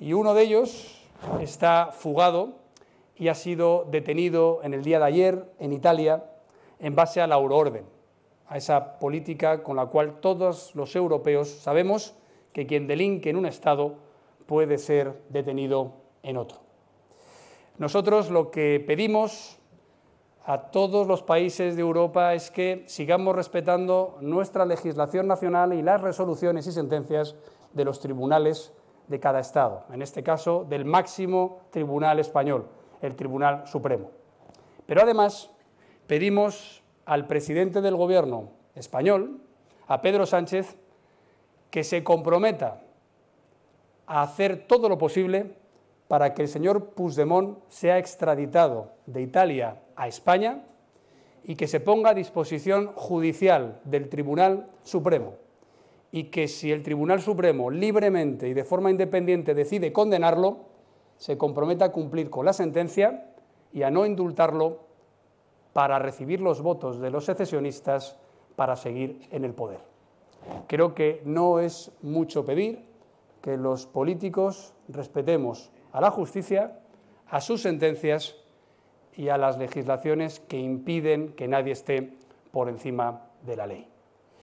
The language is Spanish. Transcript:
y uno de ellos está fugado y ha sido detenido en el día de ayer en Italia en base a la euroorden, a esa política con la cual todos los europeos sabemos que quien delinque en un Estado puede ser detenido en otro. Nosotros lo que pedimos a todos los países de Europa es que sigamos respetando nuestra legislación nacional y las resoluciones y sentencias de los tribunales de cada Estado, en este caso del máximo tribunal español, el Tribunal Supremo. Pero además pedimos al presidente del Gobierno español, a Pedro Sánchez, que se comprometa a hacer todo lo posible para que el señor Puigdemont sea extraditado de Italia a España y que se ponga a disposición judicial del Tribunal Supremo y que si el Tribunal Supremo libremente y de forma independiente decide condenarlo, se comprometa a cumplir con la sentencia y a no indultarlo para recibir los votos de los secesionistas para seguir en el poder. Creo que no es mucho pedir que los políticos respetemos a la justicia, a sus sentencias y a las legislaciones que impiden que nadie esté por encima de la ley.